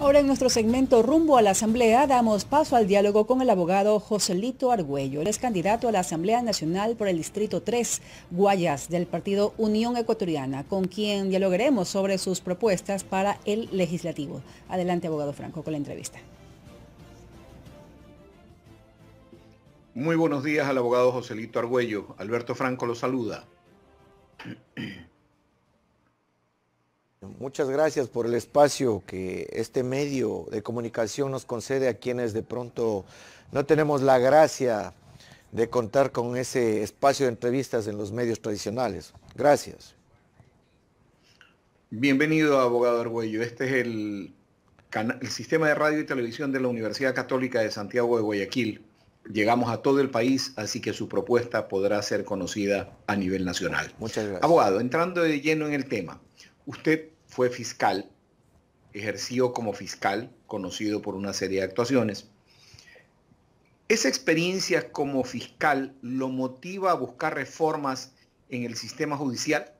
Ahora en nuestro segmento Rumbo a la Asamblea damos paso al diálogo con el abogado Joselito Argüello. Él es candidato a la Asamblea Nacional por el Distrito 3, Guayas, del partido Unión Ecuatoriana, con quien dialogaremos sobre sus propuestas para el legislativo. Adelante, abogado Franco, con la entrevista. Muy buenos días al abogado Joselito Argüello. Alberto Franco lo saluda. Muchas gracias por el espacio que este medio de comunicación nos concede a quienes de pronto no tenemos la gracia de contar con ese espacio de entrevistas en los medios tradicionales. Gracias. Bienvenido, abogado Arguello. Este es el, el sistema de radio y televisión de la Universidad Católica de Santiago de Guayaquil. Llegamos a todo el país, así que su propuesta podrá ser conocida a nivel nacional. Muchas gracias. Abogado, entrando de lleno en el tema, usted fue fiscal, ejerció como fiscal, conocido por una serie de actuaciones. Esa experiencia como fiscal lo motiva a buscar reformas en el sistema judicial.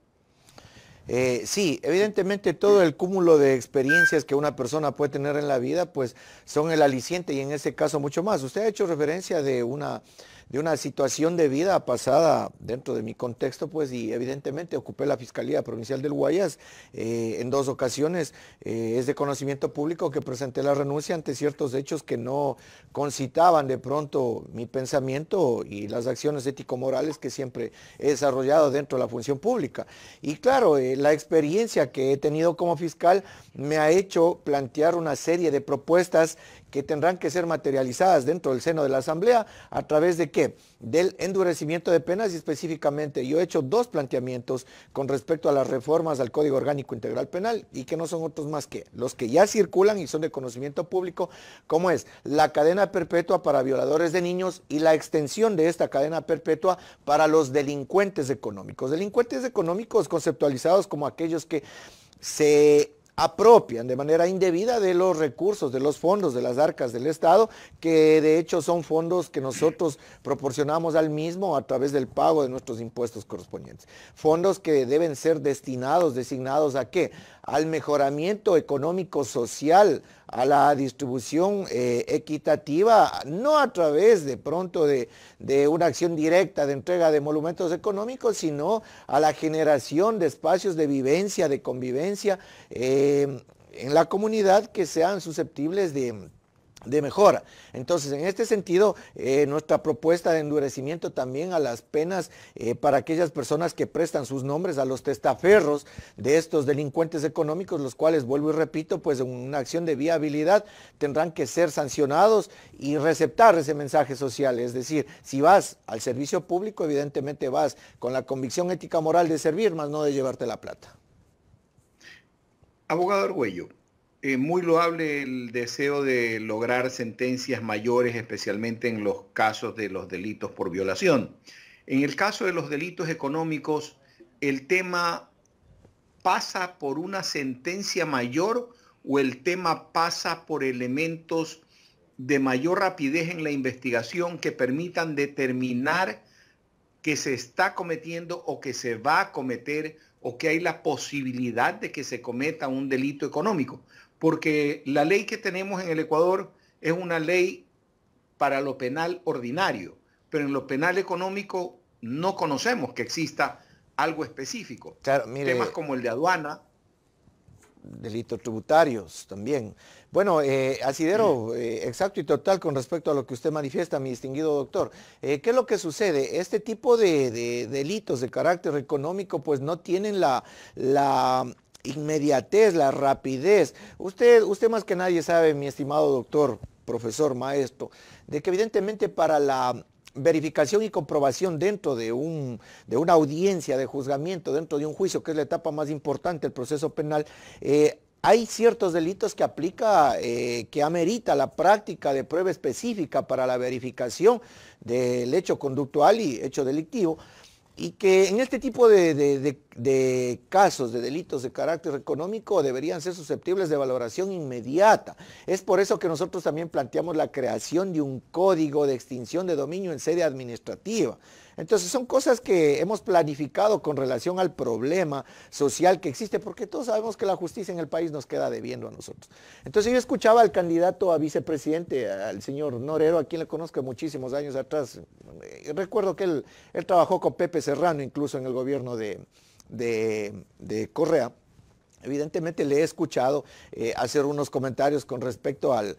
Eh, sí, evidentemente todo el cúmulo de experiencias que una persona puede tener en la vida, pues son el aliciente y en ese caso mucho más. Usted ha hecho referencia de una de una situación de vida pasada dentro de mi contexto, pues, y evidentemente ocupé la Fiscalía Provincial del Guayas eh, en dos ocasiones. Eh, es de conocimiento público que presenté la renuncia ante ciertos hechos que no concitaban de pronto mi pensamiento y las acciones ético-morales que siempre he desarrollado dentro de la función pública. Y claro, eh, la experiencia que he tenido como fiscal me ha hecho plantear una serie de propuestas que tendrán que ser materializadas dentro del seno de la Asamblea a través de qué? Del endurecimiento de penas y específicamente yo he hecho dos planteamientos con respecto a las reformas al Código Orgánico Integral Penal y que no son otros más que los que ya circulan y son de conocimiento público, como es la cadena perpetua para violadores de niños y la extensión de esta cadena perpetua para los delincuentes económicos. Delincuentes económicos conceptualizados como aquellos que se apropian de manera indebida de los recursos, de los fondos, de las arcas del Estado, que de hecho son fondos que nosotros proporcionamos al mismo a través del pago de nuestros impuestos correspondientes. Fondos que deben ser destinados, designados a qué? Al mejoramiento económico, social, a la distribución eh, equitativa, no a través de pronto de, una acción directa de entrega de monumentos económicos, sino a la generación de espacios de vivencia, de convivencia eh, en la comunidad que sean susceptibles de de mejora. Entonces, en este sentido, eh, nuestra propuesta de endurecimiento también a las penas eh, para aquellas personas que prestan sus nombres a los testaferros de estos delincuentes económicos, los cuales, vuelvo y repito, pues en una acción de viabilidad tendrán que ser sancionados y receptar ese mensaje social. Es decir, si vas al servicio público, evidentemente vas con la convicción ética moral de servir, más no de llevarte la plata. Abogado Argüello, eh, muy loable el deseo de lograr sentencias mayores, especialmente en los casos de los delitos por violación. En el caso de los delitos económicos, el tema pasa por una sentencia mayor o el tema pasa por elementos de mayor rapidez en la investigación que permitan determinar que se está cometiendo o que se va a cometer o que hay la posibilidad de que se cometa un delito económico porque la ley que tenemos en el Ecuador es una ley para lo penal ordinario, pero en lo penal económico no conocemos que exista algo específico. Temas como el de aduana. Delitos tributarios también. Bueno, eh, Asidero, eh, exacto y total con respecto a lo que usted manifiesta, mi distinguido doctor. Eh, ¿Qué es lo que sucede? Este tipo de, de, delitos de carácter económico pues no tienen la, la inmediatez, la rapidez. Usted, usted más que nadie sabe, mi estimado doctor, profesor, maestro, de que evidentemente para la verificación y comprobación dentro de, un, de una audiencia de juzgamiento, dentro de un juicio, que es la etapa más importante del proceso penal, eh, hay ciertos delitos que aplica, eh, que amerita la práctica de prueba específica para la verificación del hecho conductual y hecho delictivo y que en este tipo de, casos de delitos de carácter económico deberían ser susceptibles de valoración inmediata. Es por eso que nosotros también planteamos la creación de un código de extinción de dominio en sede administrativa entonces son cosas que hemos planificado con relación al problema social que existe, porque todos sabemos que la justicia en el país nos queda debiendo a nosotros. Entonces yo escuchaba al candidato a vicepresidente, al señor Norero, a quien le conozco muchísimos años atrás. Eh, recuerdo que él, trabajó con Pepe Serrano incluso en el gobierno de Correa. Evidentemente le he escuchado eh, hacer unos comentarios con respecto al,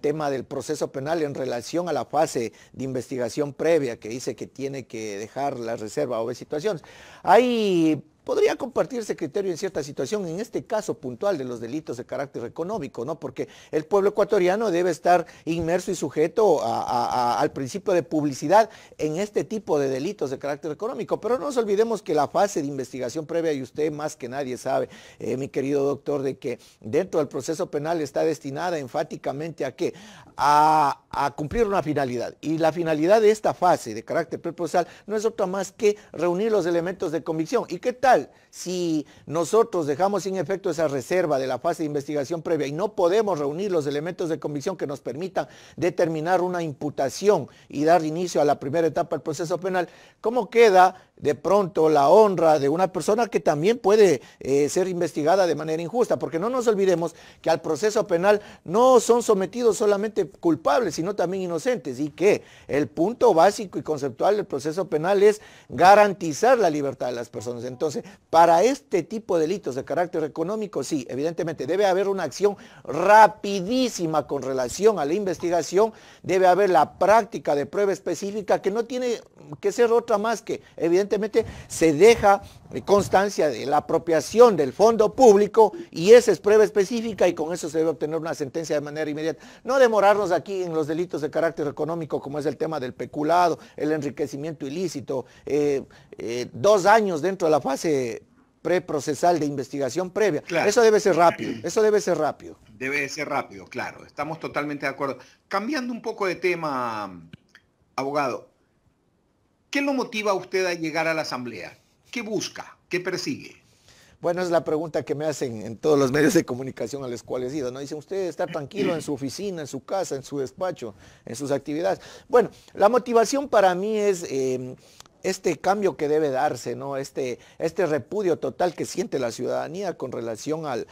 tema del proceso penal en relación a la fase de investigación previa que dice que tiene que dejar la reserva o situaciones. Hay podría compartirse criterio en cierta situación, en este caso puntual de los delitos de carácter económico, ¿no? Porque el pueblo ecuatoriano debe estar inmerso y sujeto al principio de publicidad en este tipo de delitos de carácter económico. Pero no nos olvidemos que la fase de investigación previa, y usted más que nadie sabe, eh, mi querido doctor, de que dentro del proceso penal está destinada enfáticamente a qué? A, cumplir una finalidad. Y la finalidad de esta fase de carácter preprocesal no es otra más que reunir los elementos de convicción. ¿Y qué tal? Si nosotros dejamos sin efecto esa reserva de la fase de investigación previa y no podemos reunir los elementos de convicción que nos permitan determinar una imputación y dar inicio a la primera etapa del proceso penal, ¿cómo queda de pronto la honra de una persona que también puede eh, ser investigada de manera injusta, porque no nos olvidemos que al proceso penal no son sometidos solamente culpables, sino también inocentes, y que el punto básico y conceptual del proceso penal es garantizar la libertad de las personas. Entonces, para este tipo de delitos de carácter económico, sí, evidentemente debe haber una acción rapidísima con relación a la investigación, debe haber la práctica de prueba específica que no tiene que ser otra más que, evidentemente, evidentemente se deja eh, constancia de la apropiación del fondo público y esa es prueba específica y con eso se debe obtener una sentencia de manera inmediata. No demorarnos aquí en los delitos de carácter económico como es el tema del peculado, el enriquecimiento ilícito, eh, eh, dos años dentro de la fase preprocesal de investigación previa. Eso debe ser rápido, eso debe ser rápido. Debe ser rápido, claro, estamos totalmente de acuerdo. Cambiando un poco de tema, abogado, ¿Qué lo motiva a usted a llegar a la Asamblea? ¿Qué busca? ¿Qué persigue? Bueno, es la pregunta que me hacen en todos los medios de comunicación a los cuales he ido. ¿no? Dicen, usted está tranquilo en su oficina, en su casa, en su despacho, en sus actividades. Bueno, la motivación para mí es eh, este cambio que debe darse, ¿no? Este, este repudio total que siente la ciudadanía con relación al,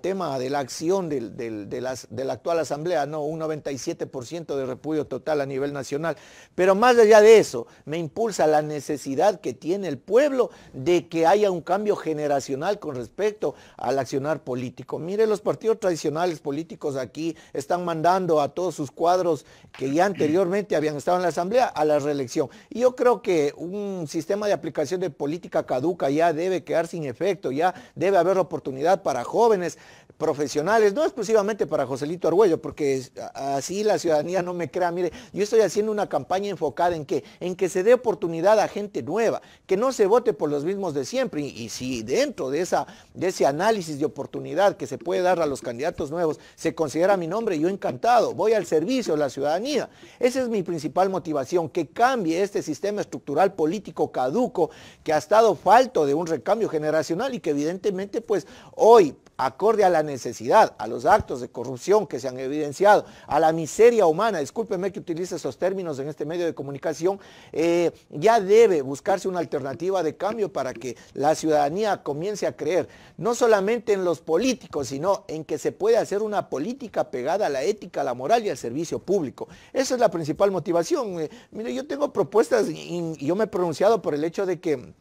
tema de la acción de, la actual Asamblea, ¿no? Un 97% de repudio total a nivel nacional. Pero más allá de eso, me impulsa la necesidad que tiene el pueblo de que haya un cambio generacional con respecto al accionar político. Mire, los partidos tradicionales políticos aquí están mandando a todos sus cuadros que ya anteriormente habían estado en la Asamblea a la reelección. Y yo creo que un sistema de aplicación de política caduca ya debe quedar sin efecto, ya debe haber oportunidad para jóvenes profesionales, no exclusivamente para Joselito Argüello, porque así la ciudadanía no me crea, mire, yo estoy haciendo una campaña enfocada en que, en que se dé oportunidad a gente nueva, que no se vote por los mismos de siempre, y, si dentro de, esa, de ese análisis de oportunidad que se puede dar a los candidatos nuevos se considera mi nombre, yo encantado, voy al servicio de la ciudadanía. Esa es mi principal motivación, que cambie este sistema estructural político caduco que ha estado falto de un recambio generacional y que evidentemente pues hoy acorde a la necesidad, a los actos de corrupción que se han evidenciado, a la miseria humana, discúlpeme que utilice esos términos en este medio de comunicación, eh, ya debe buscarse una alternativa de cambio para que la ciudadanía comience a creer, no solamente en los políticos, sino en que se puede hacer una política pegada a la ética, a la moral y al servicio público. Esa es la principal motivación. Eh, mire, yo tengo propuestas y yo me he pronunciado por el hecho de que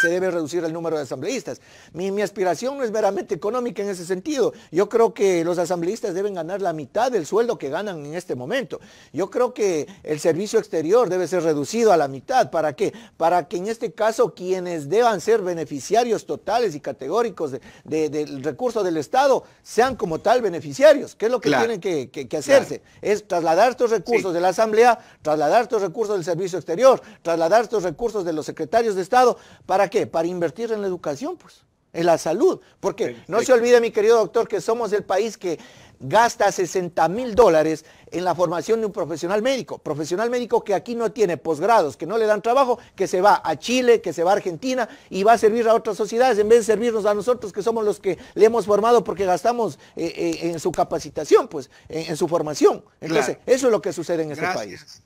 se debe reducir el número de asambleístas. Mi, aspiración no es meramente económica en ese sentido. Yo creo que los asambleístas deben ganar la mitad del sueldo que ganan en este momento. Yo creo que el servicio exterior debe ser reducido a la mitad. ¿Para qué? Para que en este caso quienes deban ser beneficiarios totales y categóricos del recurso del Estado sean como tal beneficiarios. ¿Qué es lo que tienen que, hacerse? Es trasladar estos recursos de la Asamblea, trasladar estos recursos del servicio exterior, trasladar estos recursos de los secretarios de Estado para ¿Para qué? Para invertir en la educación, pues, en la salud. Porque no se olvide, mi querido doctor, que somos el país que gasta 60 mil dólares en la formación de un profesional médico. Profesional médico que aquí no tiene posgrados, que no le dan trabajo, que se va a Chile, que se va a Argentina y va a servir a otras sociedades en vez de servirnos a nosotros que somos los que le hemos formado porque gastamos eh, eh, en su capacitación, pues, en, su formación. Entonces, eso es lo que sucede en este país.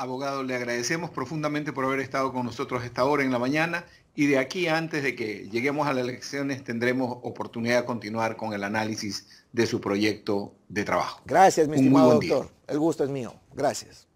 Abogado, le agradecemos profundamente por haber estado con nosotros esta hora en la mañana y de aquí antes de que lleguemos a las elecciones tendremos oportunidad de continuar con el análisis de su proyecto de trabajo. Gracias, mi estimado doctor. El gusto es mío. Gracias.